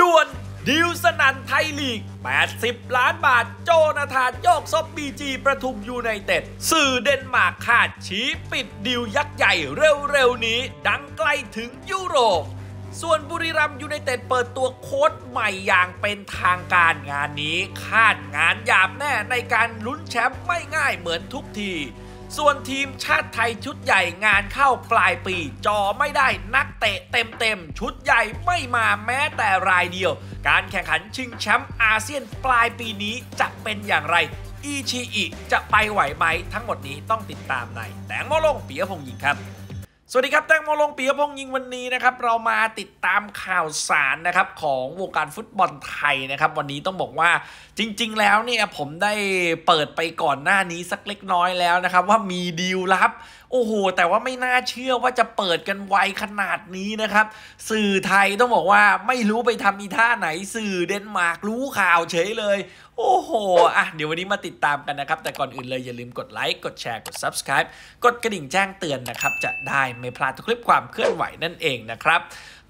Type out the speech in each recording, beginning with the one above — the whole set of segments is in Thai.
ด่วนดิวสนันไทยลีก 80 ล้านบาทโจนาธานโยกซบบีจีประทุมยูไนเต็ด สื่อเดนมาร์กขาดชี้ปิดดิวยักษ์ใหญ่เร็วๆนี้ ดังไกลถึงยุโรปส่วนบุรีรัมยูไนเต็ดเปิดตัวโค้ชใหม่อย่างเป็นทางการงานนี้คาดงานหยาบแน่ในการลุ้นแชมป์ไม่ง่ายเหมือนทุกทีส่วนทีมชาติไทยชุดใหญ่งานเข้าปลายปี จอไม่ได้นักเตะเต็มๆ ชุดใหญ่ไม่มาแม้แต่รายเดียว การแข่งขันชิงแชมป์อาเซียนปลายปีนี้จะเป็นอย่างไร อีชีอิจะไปไหวไหม ทั้งหมดนี้ต้องติดตามในแตงโมลงปียพงยิงครับสวัสดีครับ แตงโมลงปียพงยิงวันนี้นะครับ เรามาติดตามข่าวสารนะครับ ของวงการฟุตบอลไทยนะครับวันนี้ต้องบอกว่าจริง ๆแล้วเนี่ยผมได้เปิดไปก่อนหน้านี้สักเล็กน้อยแล้วนะครับว่ามีดีลลับ โอ้โหแต่ว่าไม่น่าเชื่อว่าจะเปิดกันไวขนาดนี้นะครับ สื่อไทยต้องบอกว่าไม่รู้ไปทำอีท่าไหนสื่อเดนมาร์กรู้ข่าวเฉยเลยโอ้โหอ่ะเดี๋ยววันนี้มาติดตามกันนะครับ แต่ก่อนอื่นเลยอย่าลืมกดไลค์ กดแชร์ กด subscribe กดกระดิ่งแจ้งเตือนนะครับ จะได้ไม่พลาดทุกคลิปความเคลื่อนไหวนั่นเองนะครับ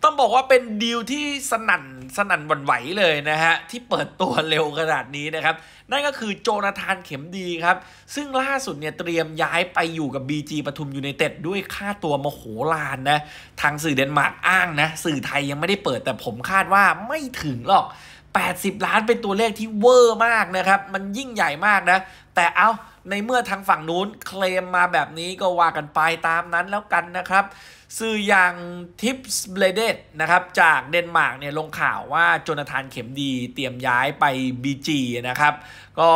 ต้องบอกว่าเป็นดีลที่สนั่นสนั่นวันไหวเลยนะฮะ ที่เปิดตัวเร็วขนาดนี้นะครับ นั่นก็คือโจนาธานเข็มดีครับ ซึ่งล่าสุดเนี่ยเตรียมย้ายไปอยู่กับ BG ปทุมยูไนเต็ดด้วยค่าตัวมโหฬารนะ ทางสื่อเดนมาร์กอ้างนะ สื่อไทยยังไม่ได้เปิดแต่ผมคาดว่าไม่ถึงหรอก80 ล้านเป็นตัวเลขที่เวอร์ มาก นะ ครับ มันยิ่งใหญ่มากนะแต่เอาในเมื่อทางฝั่งนู้นเคลมมาแบบนี้ก็ว่ากันไปตามนั้นแล้วกันนะครับ สื่ออย่างทิปส์เบลเดตนะครับจากเดนมาร์กเนี่ยลงข่าวว่าโจนาธานเข็มดีเตรียมย้ายไป BG นะครับ ก็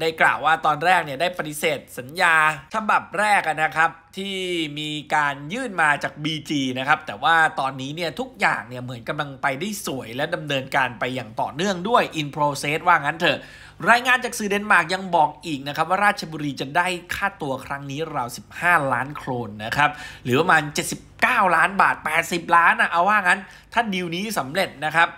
ได้กล่าวว่าตอนแรกเนี่ยได้ปฏิเสธสัญญาฉบับแรกนะครับ ที่มีการยื่นมาจาก BG นะครับ แต่ว่าตอนนี้เนี่ยทุกอย่างเนี่ยเหมือนกำลังไปได้สวยและดำเนินการไปอย่างต่อเนื่องด้วย in process ว่างั้นเถอะรายงานจากสื่อเดนมาร์กยังบอกอีกนะครับว่าราชบุรีจะได้ค่าตัวครั้งนี้ราว 15 ล้านโครนนะครับหรือประมาณ 79 ล้านบาท 80 ล้านนะเอาว่างั้น ถ้าดีลนี้สำเร็จนะครับ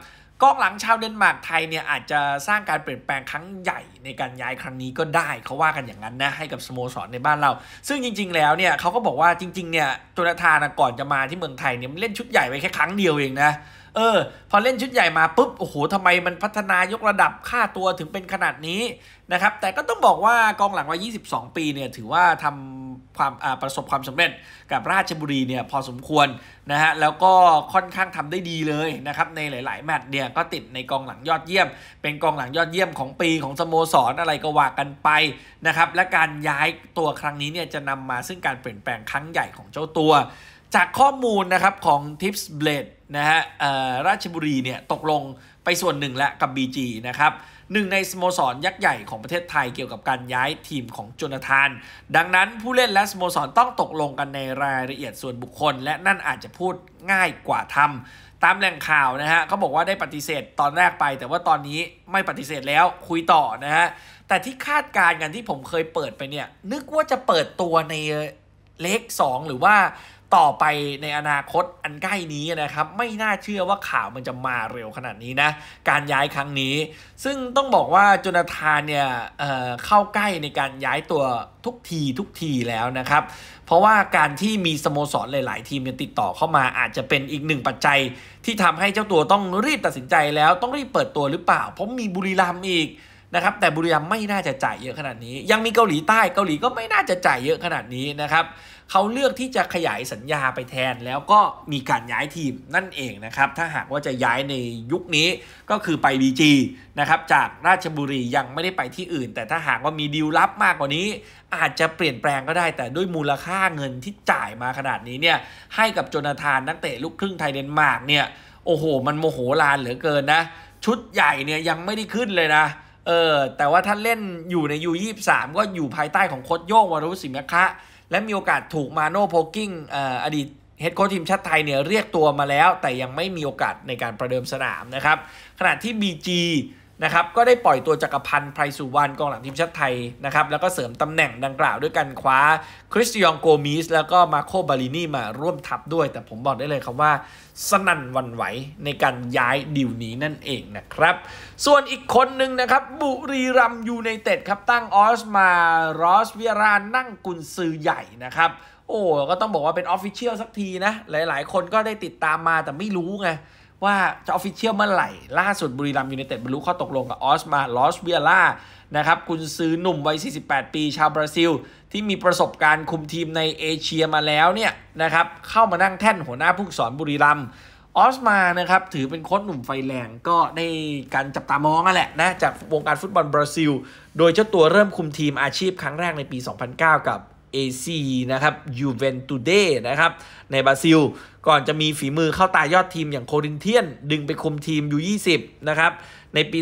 กองหลังชาวเดนมาร์กไทยเนี่ยอาจจะสร้างการเปลี่ยนแปลงครั้งใหญ่ในการย้ายครั้งนี้ก็ได้เขาว่ากันอย่างนั้นนะให้กับสโมสรในบ้านเรา ซึ่งจริงๆแล้วเนี่ยเขาก็บอกว่าจริงๆเนี่ยโจนาธานก่อนจะมาที่เมืองไทยเนี่ยเล่นชุดใหญ่ไปแค่ครั้งเดียวเองนะเออพอเล่นชุดใหญ่มาปุ๊บโอ้โหทำไมมันพัฒนายกระดับค่าตัวถึงเป็นขนาดนี้นะครับแต่ก็ต้องบอกว่ากองหลังวัย22 ปีเนี่ยถือว่าทำความประสบความสำเร็จกับราชบุรีเนี่ยพอสมควรนะฮะแล้วก็ค่อนข้างทำได้ดีเลยนะครับในหลายๆ แมตช์เนี่ยก็ติดในกองหลังยอดเยี่ยม เป็นกองหลังยอดเยี่ยมของปีของสโมสรออะไรก็ว่ากันไปนะครับ และการย้ายตัวครั้งนี้เนี่ยจะนำมาซึ่งการเปลี่ยนแปลงครั้งใหญ่ของเจ้าตัวจากข้อมูลนะครับของ Tips Blade นะฮะราชบุรีเนี่ยตกลงไปส่วนหนึ่งละกับ BG นะครับหนึ่งในสโมสร ยักษ์ใหญ่ของประเทศไทยเกี่ยวกับการย้ายทีมของจนาธาน ดังนั้นผู้เล่นและสโมสรต้องตกลงกันในรายละเอียดส่วนบุคคล และนั่นอาจจะพูดง่ายกว่าทำตามแหล่งข่าวนะฮะเขาบอกว่าได้ปฏิเสธตอนแรกไป แต่ว่าตอนนี้ไม่ปฏิเสธแล้วคุยต่อนะฮะแต่ที่คาดการณ์กันที่ผมเคยเปิดไปเนี่ยนึกว่าจะเปิดตัวในเลข2หรือว่าต่อไปในอนาคตอันใกล้นี้นะครับไม่น่าเชื่อว่าข่าวมันจะมาเร็วขนาดนี้นะการย้ายครั้งนี้ ซึ่งต้องบอกว่าจนาธานเนี่ยเเข้าใกล้ในการย้ายตัวทุกที ทุกทีแล้วนะครับ เพราะว่าการที่มีสโมสรหลายๆ ทีมติดต่อเข้ามาอาจจะเป็นอีกหนึ่งปัจจัยที่ทำให้เจ้าตัวต้องรีบตัดสินใจแล้วต้องรีบเปิดตัวหรือเปล่าเพราะมีบุรีรัมย์อีกนะครับแต่บุรีรัมไม่น่าจะจ่ายเยอะขนาดนี้ ยังมีเกาหลีใต้เกาหลีก็ไม่น่าจะจ่ายเยอะขนาดนี้นะครับเขาเลือกที่จะขยายสัญญาไปแทนแล้วก็มีการย้ายทีมนั่นเองนะครับถ้าหากว่าจะย้ายในยุคนี้ก็คือไป BG นะครับจากราชบุรียังไม่ได้ไปที่อื่น แต่ถ้าหากว่ามีดีลลับมากกว่านี้ อาจจะเปลี่ยนแปลงก็ได้ แต่ด้วยมูลค่าเงินที่จ่ายมาขนาดนี้เนี่ยให้กับโจนาธานนักเตะลูกครึ่งไทยเดนมาร์กเนี่ยโอ้โห มันโมโหลานเหลือเกินนะ ชุดใหญ่เนี่ยยังไม่ได้ขึ้นเลยนะเออแต่ว่าท่านเล่นอยู่ในยูยี่สามก็อยู่ภายใต้ของโค้ชโย่งวรุษสิมคะและมีโอกาสถูกมาโนโพกิ้งอดีตเฮดโค้ชทีมชาติไทยเนี่ยเรียกตัวมาแล้ว แต่ยังไม่มีโอกาสในการประเดิมสนามนะครับ ขณะที่บีจีนะครับ ก็ได้ปล่อยตัวจักรพันธ์ไพรสุวรรณกองหลังทีมชาติไทยนะครับ แล้วก็เสริมตำแหน่งดังกล่าวด้วยการคว้าคริสติยองโกมิสแล้วก็มาโคบาลินีมาร่วมทัพด้วย แต่ผมบอกได้เลยครับว่า สนั่นวันไหวในการย้ายดิวนี้นั่นเองนะครับ ส่วนอีกคนหนึ่งนะครับ บุรีรัมยูในเต็ดครับตั้งออสมารอสเวียรานั่งกุนซือใหญ่นะครับ โอ้ก็ต้องบอกว่าเป็นออฟฟิเชียลสักทีนะหลายๆ คนก็ได้ติดตามมาแต่ไม่รู้ไงว่าจะออฟฟิเชียลเมื่อไหร่ล่าสุดบุรีรัมยูเนเต็ดบรรลุข้อตกลงกับออสมาลอสเบียร่านะครับคุณซื้อหนุ่มวัย48 ปีชาวบราซิล ที่มีประสบการณ์คุมทีมในเอเชียมาแล้วเนี่ยนะครับเข้ามานั่งแท่นหัวหน้าผู้สอนบุรีรัมออสมานะครับถือเป็นโค้ชหนุ่มไฟแรงก็ได้การจับตามองนั่นแหละนะจากวงการฟุตบอลบราซิล โดยเจ้าตัวเริ่มคุมทีมอาชีพครั้งแรกในปี2009กับ AC นะครับยูเวนตุเดนะครับ ในบราซิลก่อนจะมีฝีมือเข้าตายอดทีมอย่างโครินเทียน ดึงไปคุมทีมยู20นะครับ ในปี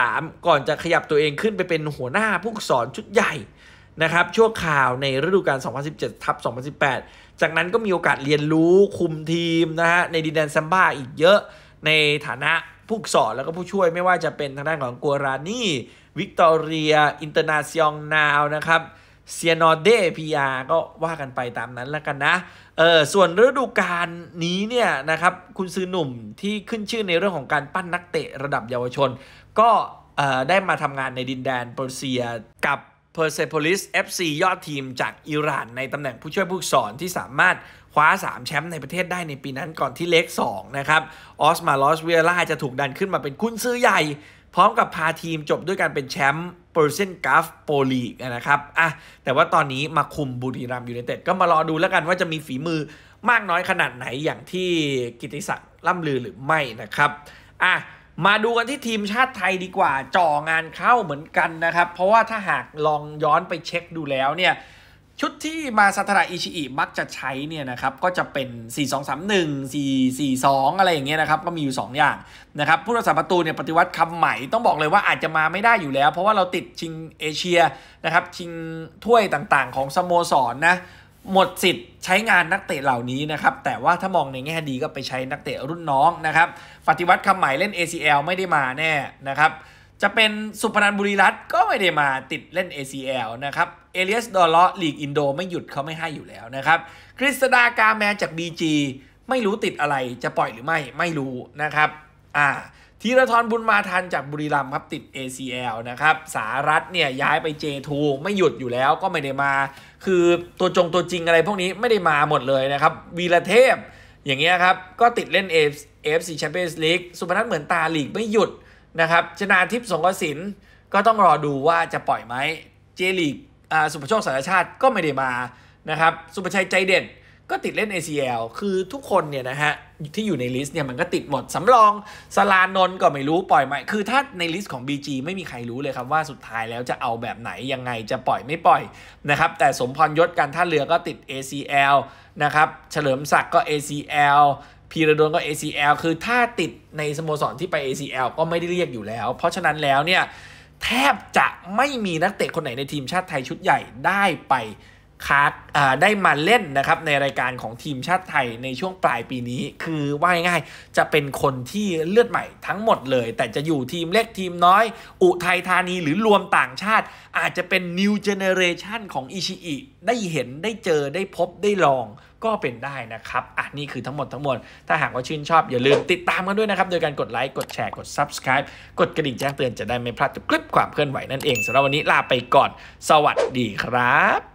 2013 ก่อนจะขยับตัวเองขึ้นไปเป็นหัวหน้าผู้สอนชุดใหญ่นะครับช่วข่าวในฤดูกาล2017ทับ2018 จากนั้นก็มีโอกาสเรียนรู้คุมทีมนะฮะในดินแดนซัมบ้าอีกเยอะ ในฐานะผู้สอนแล้วก็ผู้ช่วยไม่ว่าจะเป็นทางด้านของกัวรานี่วิกตอเรียอินเตอร์นาซิองนาวนะครับเซียนอเดพีอาก็ว่ากันไปตามนั้นแล้วกันนะ เออส่วนฤดูกาลนี้เนี่ยนะครับคุณซื้อหนุ่มที่ขึ้นชื่อในเรื่องของการปั้นนักเตะระดับเยาวชน ก็เออได้มาทำงานในดินแดนเปอร์เซีย กับเพเซโพลิสเอฟ FC ยอดทีมจากอิหร่าน ในตำแหน่งผู้ช่วยผู้สอนที่สามารถคว้า 3 แชมป์ในประเทศได้ในปีนั้นก่อนที่เล็ก2นะครับออสมาลอสเวียร่าจะถูกดันขึ้นมาเป็นคุณซื้อใหญ่ พร้อมกับพาทีมจบด้วยการเป็นแชมป์เปอร์เซ็นต์กราฟโปลีกนะครับอ่ะแต่ว่าตอนนี้มาคุมบุรีรัมยูไนเต็ดก็มารอดูแล้วกันว่าจะมีฝีมือมากน้อยขนาดไหนอย่างที่กิติศักดิ์ล่ำลือหรือไม่นะครับอ่ะมาดูกันที่ทีมชาติไทยดีกว่า จ่องานเข้าเหมือนกันนะครับ เพราะว่าถ้าหากลองย้อนไปเช็คดูแล้วเนี่ยชุดที่มาซาตระอิชิอิมักจะใช้เนี่ยนะครับก็จะเป็น 4 2 3 1 4 4 2อะไรอย่างเงี้ยนะครับก็มีอยู่ 2 อย่างนะครับผู้รักษาประตูเนี่ยปฏิวัติคำใหม่ต้องบอกเลยว่าอาจจะมาไม่ได้อยู่แล้ว เพราะว่าเราติดชิงเอเชียนะครับชิงถ้วยต่างๆ ของสโมสรนนะหมดสิทธิ์ใช้งานนักเตะเหล่านี้นะครับ แต่ว่าถ้ามองในแง่ดีก็ไปใช้นักเตะรุ่นน้องนะครับปฏิวัติคำใหม่เล่น ACL ไม่ได้มาแน่นะครับจะเป็นสุพรรณบุรีรัตก็ไม่ได้มาติดเล่น ACL นะครับเอเลียสดอลเลาะลีก อินโดไม่หยุดเขาไม่ให้อยู่แล้วนะครับคริสตากาแมนจาก BG ไม่รู้ติดอะไรจะปล่อยหรือไม่ ไม่รู้นะครับอ่าธีรทรบุญมาทันจากบุรีรัมย์ครับติด ACL นะครับ สารัตเนี่ยย้ายไป J2 ไม่หยุดอยู่แล้วก็ไม่ได้มา คือตัวจงตัวจริงอะไรพวกนี้ไม่ได้มาหมดเลยนะครับวีระเทพอย่างเงี้ยครับก็ติดเล่น AFC Champions League สุพรรณเหมือนตาลีกไม่หยุดนะครับชนาทิพย์สงกสินก็ต้องรอดูว่าจะปล่อยไหมเจลีกสุภโชคสารชาติก็ไม่ได้มา นะครับ สุภชัยใจเด็ดก็ติดเล่น ACL คือทุกคนเนี่ยนะฮะที่อยู่ในลิสต์เนี่ยมันก็ติดหมดสำรอง สลานนก็ไม่รู้ปล่อยไหม คือถ้าในลิสต์ของ BG ไม่มีใครรู้เลยครับว่าสุดท้ายแล้วจะเอาแบบไหนยังไงจะปล่อยไม่ปล่อยนะครับแต่สมพรยศการท่าเรือก็ติด ACL นะครับเฉลิมศักดิ์ก็ ACL พีระดนก็ ACL คือถ้าติดในสโมสรที่ไป ACL ก็ไม่ได้เรียกอยู่แล้ว เพราะฉะนั้นแล้วเนี่ย แทบจะไม่มีนักเตะคนไหนในทีมชาติไทยชุดใหญ่ได้ไปคัดได้มาเล่นนะครับ ในรายการของทีมชาติไทยในช่วงปลายปีนี้ คือว่า ง่ายจะเป็นคนที่เลือดใหม่ทั้งหมดเลย แต่จะอยู่ทีมเล็กทีมน้อย อุทัยธานีหรือรวมต่างชาติ อาจจะเป็นนิวเจเนเรชันของอิชิอิได้เห็นได้เจอได้พบได้ลองก็เป็นได้นะครับ อ่ะนี่คือทั้งหมดทั้งมวลถ้าหากว่าชื่นชอบอย่าลืมติดตามกันด้วยนะครับ โดยการกดไลค์ กดแชร์ กด subscribe กดกระดิ่งแจ้งเตือนจะได้ไม่พลาดทุกคลิปความเคลื่อนไหวนั่นเองสำหรับวันนี้ลาไปก่อน สวัสดีครับ